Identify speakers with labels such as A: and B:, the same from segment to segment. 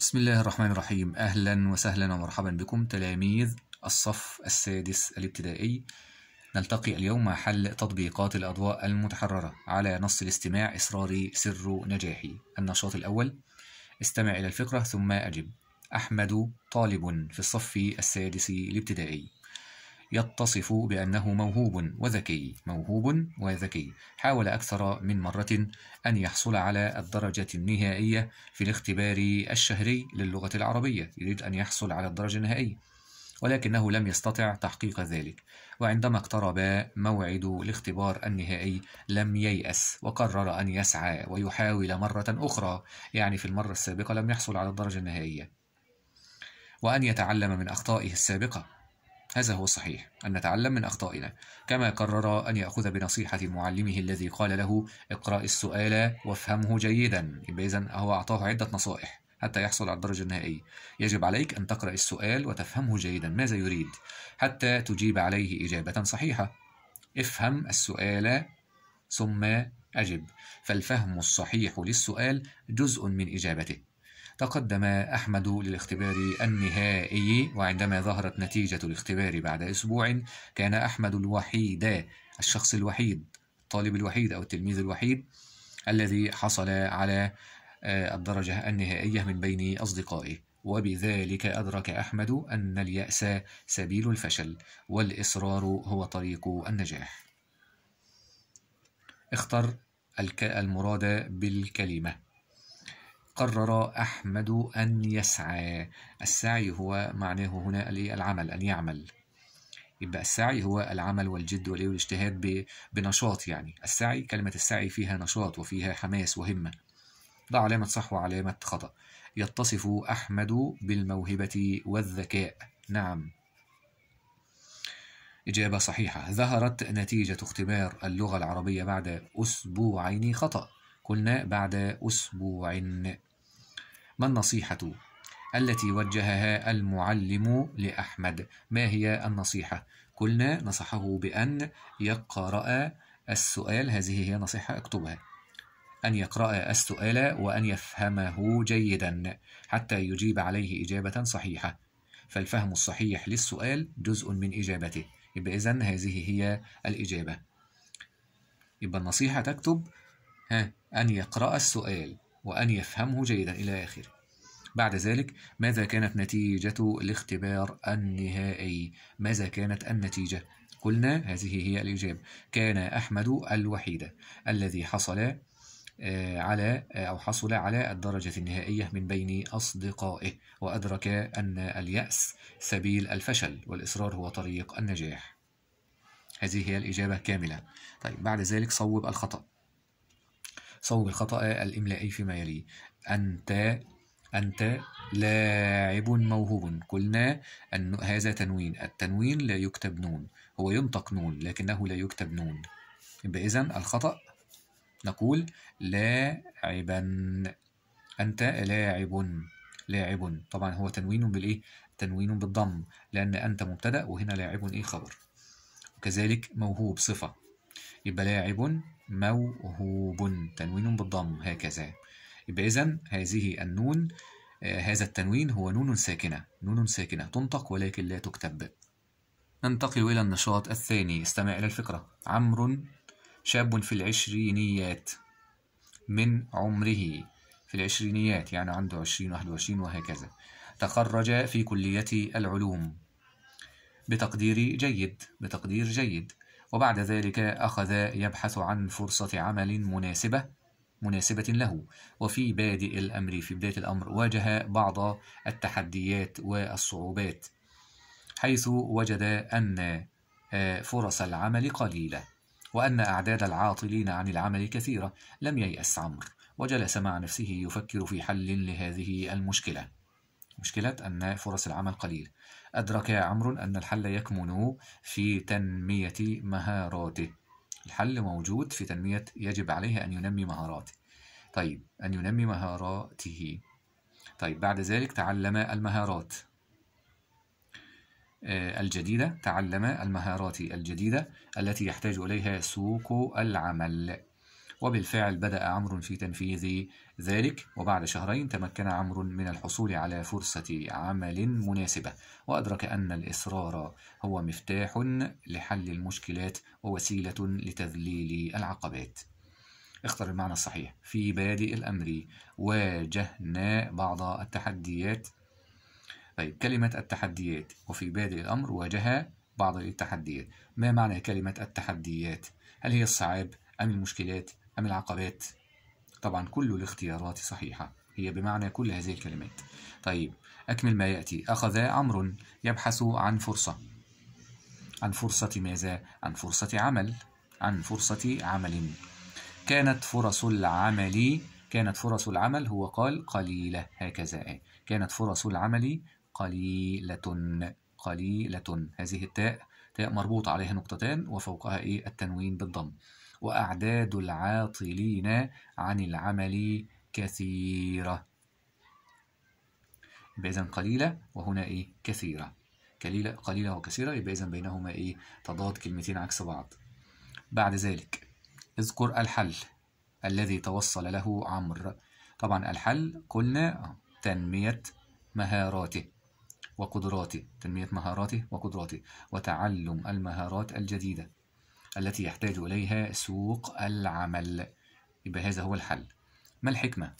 A: بسم الله الرحمن الرحيم أهلا وسهلا ومرحبا بكم تلاميذ الصف السادس الابتدائي نلتقي اليوم مع حل تطبيقات الأضواء المتحررة على نص الاستماع إصراري سر نجاحي النشاط الأول استمع إلى الفقرة ثم أجب أحمد طالب في الصف السادس الابتدائي يتصف بأنه موهوب وذكي موهوب وذكي حاول أكثر من مرة أن يحصل على الدرجة النهائية في الاختبار الشهري للغة العربية يريد أن يحصل على الدرجة النهائية ولكنه لم يستطع تحقيق ذلك وعندما اقترب موعد الاختبار النهائي لم ييأس وقرر أن يسعى ويحاول مرة أخرى يعني في المرة السابقة لم يحصل على الدرجة النهائية وأن يتعلم من أخطائه السابقة هذا هو الصحيح أن نتعلم من أخطائنا كما قرر أن يأخذ بنصيحة معلمه الذي قال له اقرأ السؤال وافهمه جيدا إذا هو أعطاه عدة نصائح حتى يحصل على الدرجة النهائية يجب عليك أن تقرأ السؤال وتفهمه جيدا ماذا يريد حتى تجيب عليه إجابة صحيحة افهم السؤال ثم أجب فالفهم الصحيح للسؤال جزء من إجابته تقدم أحمد للاختبار النهائي وعندما ظهرت نتيجة الاختبار بعد أسبوع كان أحمد الوحيد الشخص الوحيد الطالب الوحيد أو التلميذ الوحيد الذي حصل على آه، الدرجة النهائية من بين أصدقائه وبذلك أدرك أحمد أن اليأس سبيل الفشل والإصرار هو طريق النجاح اختر المراد بالكلمة قرر أحمد أن يسعى السعي هو معناه هنا العمل أن يعمل يبقى السعي هو العمل والجد والاجتهاد بنشاط يعني السعي كلمة السعي فيها نشاط وفيها حماس وهمة ده علامة صح وعلامة خطأ يتصف أحمد بالموهبة والذكاء نعم إجابة صحيحة ظهرت نتيجة اختبار اللغة العربية بعد أسبوعين خطأ قلنا بعد أسبوع ما النصيحة التي وجهها المعلم لأحمد ما هي النصيحة؟ قلنا نصحه بأن يقرأ السؤال هذه هي نصيحة اكتبها أن يقرأ السؤال وأن يفهمه جيدا حتى يجيب عليه إجابة صحيحة فالفهم الصحيح للسؤال جزء من إجابته يبقى إذن هذه هي الإجابة يبقى النصيحة تكتب ها أن يقرأ السؤال وأن يفهمه جيدا إلى آخره بعد ذلك ماذا كانت نتيجة الاختبار النهائي؟ ماذا كانت النتيجة؟ قلنا هذه هي الإجابة كان أحمد الوحيد الذي حصل آه، على آه، أو حصل على الدرجة النهائية من بين أصدقائه وأدرك أن اليأس سبيل الفشل والإصرار هو طريق النجاح هذه هي الإجابة كاملة طيب بعد ذلك صوب الخطأ صوب الخطأ الإملائي فيما يلي أنت أنت لاعب موهوب قلنا أن هذا تنوين التنوين لا يكتب نون هو ينطق نون لكنه لا يكتب نون يبقى إذا الخطأ نقول لاعبا أنت لاعب لاعب طبعا هو تنوين بالإيه؟ تنوين بالضم لأن أنت مبتدأ وهنا لاعب إيه خبر وكذلك موهوب صفة يبقى لاعب موهوب تنوين بالضم هكذا يبقى إذا هذه النون آه، هذا التنوين هو نون ساكنة نون ساكنة تنطق ولكن لا تكتب ننتقل إلى النشاط الثاني استمع إلى الفكرة عمرو شاب في العشرينيات من عمره في العشرينيات يعني عنده عشرين واحد وعشرين وهكذا تخرج في كلية العلوم بتقدير جيد بتقدير جيد وبعد ذلك أخذ يبحث عن فرصة عمل مناسبة مناسبة له وفي بادئ الأمر في بداية الأمر واجه بعض التحديات والصعوبات حيث وجد أن آه، فرص العمل قليلة وأن أعداد العاطلين عن العمل كثيرة لم ييأس عمرو وجلس مع نفسه يفكر في حل لهذه المشكلة مشكلة أن فرص العمل قليلة أدرك يا عمرو أن الحل يكمن في تنمية مهاراته الحل موجود في تنمية يجب عليه أن ينمي مهاراته طيب أن ينمي مهاراته طيب بعد ذلك تعلم المهارات آه، الجديدة تعلم المهارات الجديدة التي يحتاج إليها سوق العمل وبالفعل بدأ عمرو في تنفيذ ذلك وبعد شهرين تمكن عمرو من الحصول على فرصة عمل مناسبة وأدرك أن الإصرار هو مفتاح لحل المشكلات ووسيلة لتذليل العقبات اختر المعنى الصحيح في بادئ الأمر واجهنا بعض التحديات طيب كلمة التحديات وفي بادئ الأمر واجه بعض التحديات ما معنى كلمة التحديات؟ هل هي الصعاب أم المشكلات أم العقبات؟ طبعا كل الاختيارات صحيحة هي بمعنى كل هذه الكلمات طيب أكمل ما يأتي أخذ عمرو يبحث عن فرصة عن فرصة ماذا؟ عن فرصة عمل عن فرصة عمل كانت فرص العمل كانت فرص العمل هو قال قليلة هكذا كانت فرص العمل قليلة قليلة هذه التاء تاء مربوط عليها نقطتان وفوقها إيه التنوين بالضم وأعداد العاطلين عن العمل كثيرة يبقى إذن قليلة وهنا إيه كثيرة قليلة قليلة وكثيرة يبقى إذن بينهما إيه تضاد كلمتين عكس بعض بعد ذلك اذكر الحل الذي توصل له عمرو طبعا الحل قلنا تنمية مهاراته وقدراته تنمية مهاراته وقدراته وتعلم المهارات الجديدة التي يحتاج إليها سوق العمل يبقى هذا هو الحل ما الحكمة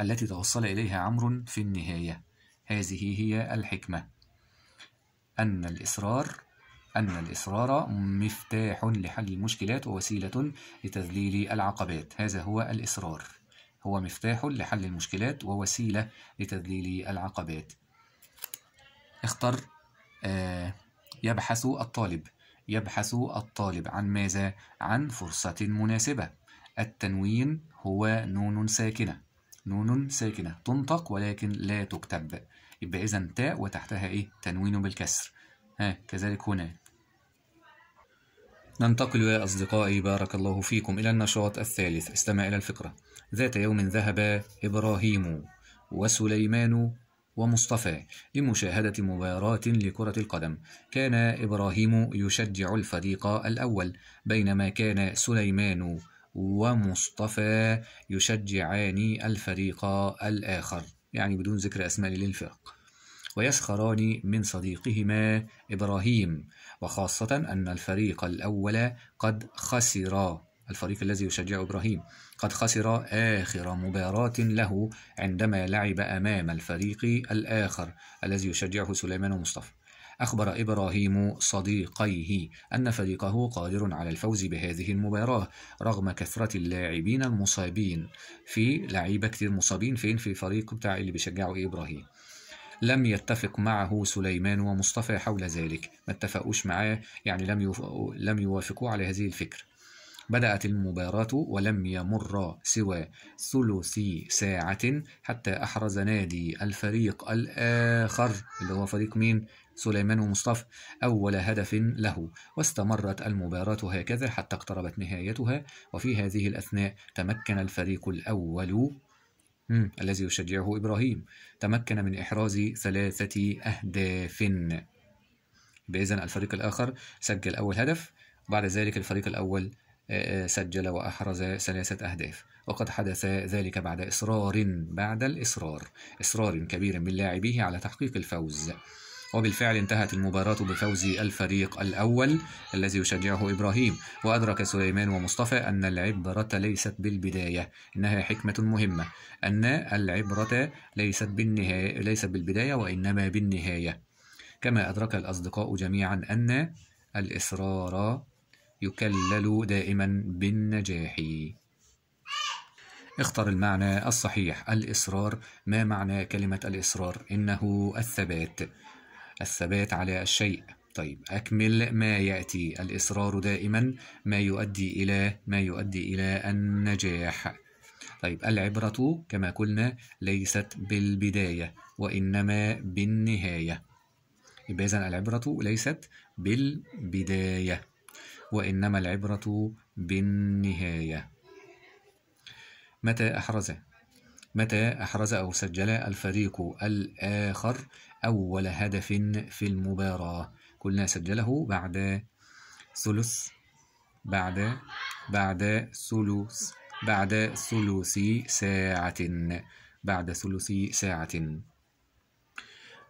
A: التي توصل إليها عمرو في النهاية هذه هي الحكمة أن الإصرار أن الإصرار مفتاح لحل المشكلات ووسيلة لتذليل العقبات هذا هو الإصرار هو مفتاح لحل المشكلات ووسيلة لتذليل العقبات اختر آه، يبحث الطالب يبحث الطالب عن ماذا؟ عن فرصة مناسبة التنوين هو نون ساكنة نون ساكنة تنطق ولكن لا تكتب يبقى إذا تاء وتحتها إيه؟ تنوين بالكسر ها كذلك هنا ننتقل يا أصدقائي بارك الله فيكم إلى النشاط الثالث استمع إلى الفقرة ذات يوم ذهب إبراهيم وسليمان ومصطفى لمشاهدة مباراة لكرة القدم كان إبراهيم يشجع الفريق الأول بينما كان سليمان ومصطفى يشجعان الفريق الآخر يعني بدون ذكر أسماء للفرق ويسخران من صديقهما إبراهيم وخاصة أن الفريق الأول قد خسر الفريق الذي يشجعه إبراهيم قد خسر آخر مباراة له عندما لعب أمام الفريق الآخر الذي يشجعه سليمان ومصطفى أخبر إبراهيم صديقيه أن فريقه قادر على الفوز بهذه المباراة رغم كثرة اللاعبين المصابين في لعيبة كثير مصابين فين في الفريق بتاع اللي بيشجعه إبراهيم لم يتفق معه سليمان ومصطفى حول ذلك ما اتفقوش معاه يعني لم لم يوافقوا على هذه الفكرة بدأت المباراة ولم يمر سوى ثلثي ساعة حتى أحرز نادي الفريق الآخر اللي هو فريق مين؟ سليمان ومصطفى أول هدف له واستمرت المباراة هكذا حتى اقتربت نهايتها وفي هذه الأثناء تمكن الفريق الأول الذي يشجعه إبراهيم تمكن من إحراز ثلاثة أهداف بإذن الفريق الآخر سجل أول هدف بعد ذلك الفريق الأول سجل وأحرز ثلاثة أهداف وقد حدث ذلك بعد إصرار بعد الإصرار إصرار كبير من لاعبيه على تحقيق الفوز وبالفعل انتهت المباراة بفوز الفريق الأول الذي يشجعه إبراهيم وأدرك سليمان ومصطفى أن العبرة ليست بالبداية إنها حكمة مهمة أن العبرة ليست, بالنهاية ليست بالبداية وإنما بالنهاية كما أدرك الأصدقاء جميعا أن الإصرار يكلل دائما بالنجاح اختر المعنى الصحيح الإصرار ما معنى كلمة الإصرار؟ إنه الثبات الثبات على الشيء طيب أكمل ما يأتي الإصرار دائما ما يؤدي إلى ما يؤدي إلى النجاح طيب العبرة كما قلنا ليست بالبداية وإنما بالنهاية إذن العبرة ليست بالبداية وإنما العبرة بالنهاية متى أحرز متى أحرز أو سجل الفريق الآخر أول هدف في المباراة قلنا سجله بعد ثلث بعد بعد ثلث بعد ثلث ساعة بعد ثلث ساعة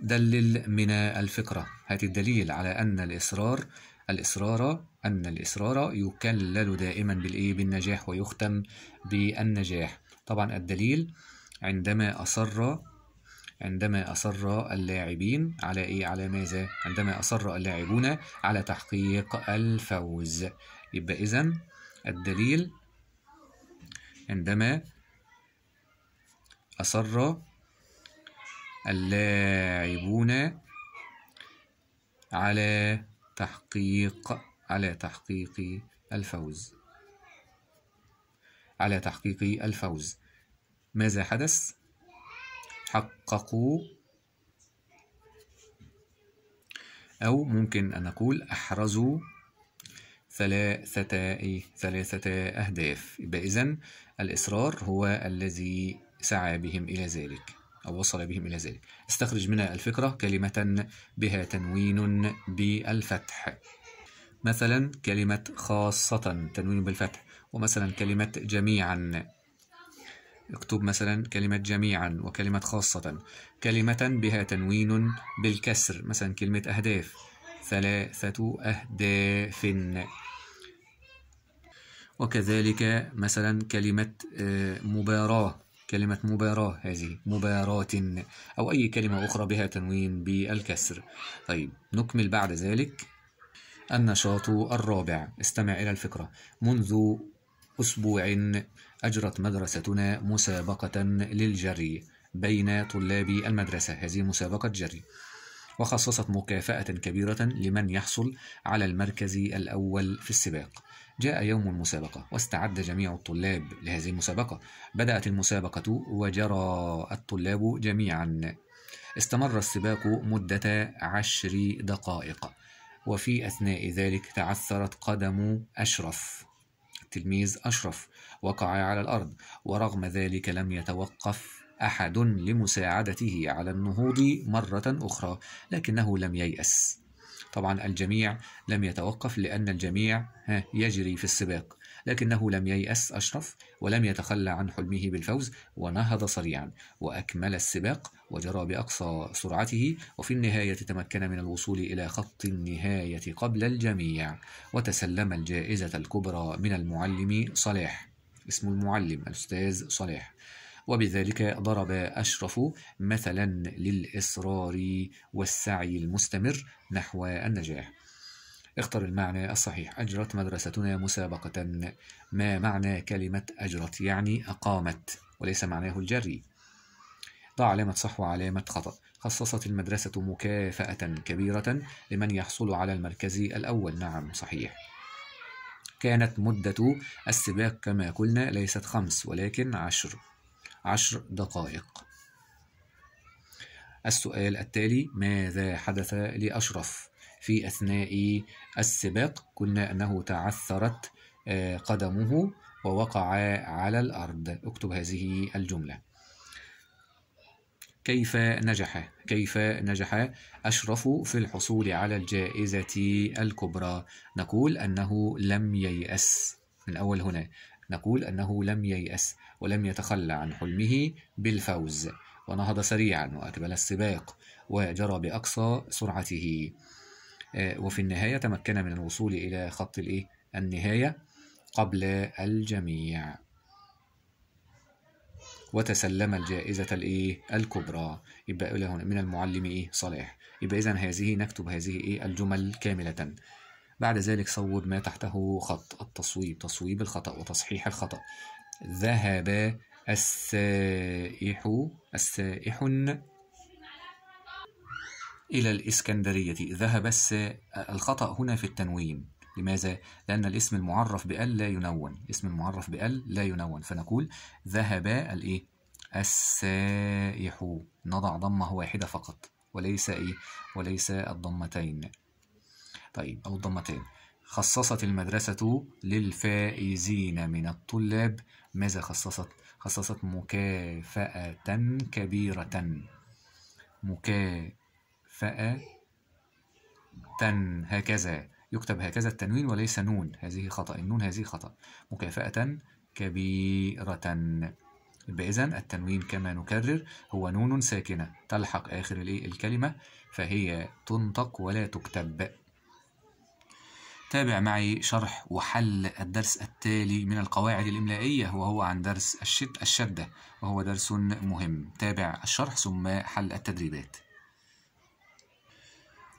A: دلل من الفكرة هات الدليل على أن الإصرار الإصرار أن الإصرار يكلل دائما بالإيه بالنجاح ويختم بالنجاح طبعا الدليل عندما أصر عندما أصر اللاعبين على إيه على ماذا عندما أصر اللاعبون على تحقيق الفوز يبقى إذا الدليل عندما أصر اللاعبون على تحقيق على تحقيق الفوز على تحقيق الفوز ماذا حدث حققوا أو ممكن أن نقول أحرزوا ثلاثة ثلاثة أهداف يبقى إذن الإصرار هو الذي سعى بهم إلى ذلك أو وصل بهم إلى ذلك استخرج منها الفكرة كلمة بها تنوين بالفتح مثلا كلمة خاصة تنوين بالفتح ومثلا كلمة جميعا اكتب مثلا كلمة جميعا وكلمة خاصة كلمة بها تنوين بالكسر مثلا كلمة أهداف ثلاثة أهداف وكذلك مثلا كلمة آه، مباراة كلمة مباراة هذه مباراة أو أي كلمة أخرى بها تنوين بالكسر طيب نكمل بعد ذلك النشاط الرابع استمع إلى الفكرة منذ أسبوع أجرت مدرستنا مسابقة للجري بين طلاب المدرسة هذه مسابقة جري وخصصت مكافأة كبيرة لمن يحصل على المركز الأول في السباق جاء يوم المسابقة واستعد جميع الطلاب لهذه المسابقة بدأت المسابقة وجرى الطلاب جميعا استمر السباق مدة عشر دقائق وفي أثناء ذلك تعثرت قدم أشرف تلميذ أشرف وقع على الأرض ورغم ذلك لم يتوقف أحد لمساعدته على النهوض مرة أخرى لكنه لم ييأس طبعا الجميع لم يتوقف لأن الجميع يجري في السباق لكنه لم ييأس أشرف ولم يتخلى عن حلمه بالفوز ونهض سريعا وأكمل السباق وجرى بأقصى سرعته وفي النهاية تمكن من الوصول إلى خط النهاية قبل الجميع وتسلم الجائزة الكبرى من المعلم صلاح اسم المعلم الأستاذ صلاح وبذلك ضرب أشرف مثلا للإصرار والسعي المستمر نحو النجاح اختر المعنى الصحيح أجرت مدرستنا مسابقة ما معنى كلمة أجرت يعني أقامت وليس معناه الجري ضع علامة صح وعلامة خطأ خصصت المدرسة مكافأة كبيرة لمن يحصل على المركز الأول نعم صحيح كانت مدة السباق كما قلنا ليست خمس ولكن عشر عشر دقائق السؤال التالي ماذا حدث لأشرف؟ في أثناء السباق قلنا أنه تعثرت آه، قدمه ووقع على الأرض اكتب هذه الجملة كيف نجح كيف نجح أشرف في الحصول على الجائزة الكبرى نقول أنه لم ييأس من أول هنا نقول أنه لم ييأس ولم يتخلى عن حلمه بالفوز ونهض سريعا وأكمل السباق وجرى بأقصى سرعته آه، وفي النهاية تمكن من الوصول إلى خط الإيه؟ النهاية قبل الجميع وتسلم الجائزة الإيه؟ الكبرى يبقى إلى هنا من المعلم إيه؟ صلاح يبقى إذا هذه نكتب هذه إيه؟ الجمل كاملة بعد ذلك صوب ما تحته خط التصويب تصويب الخطأ وتصحيح الخطأ ذهب السائح السائح إلى الإسكندرية ذهب بس الخطأ هنا في التنوين لماذا؟ لأن الاسم المعرف بأل لا ينون اسم المعرف بأل لا ينون فنقول ذهب الإيه؟ السائح نضع ضمة واحدة فقط وليس إيه؟ وليس الضمتين طيب أو الضمتين خصصت المدرسة للفائزين من الطلاب ماذا خصصت؟ خصصت مكافأة كبيرة مكافأة فأ تن هكذا يكتب هكذا التنوين وليس نون هذه خطأ النون هذه خطأ مكافأة كبيرة يبقى إذا التنوين كما نكرر هو نون ساكنة تلحق آخر الكلمة فهي تنطق ولا تكتب تابع معي شرح وحل الدرس التالي من القواعد الإملائية وهو عن درس الشد الشدة وهو درس مهم تابع الشرح ثم حل التدريبات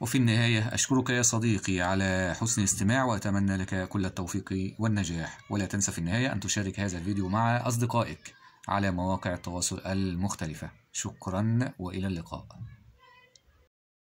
A: وفي النهاية أشكرك يا صديقي على حسن الاستماع وأتمنى لك كل التوفيق والنجاح ولا تنسى في النهاية أن تشارك هذا الفيديو مع أصدقائك على مواقع التواصل المختلفة شكرا وإلى اللقاء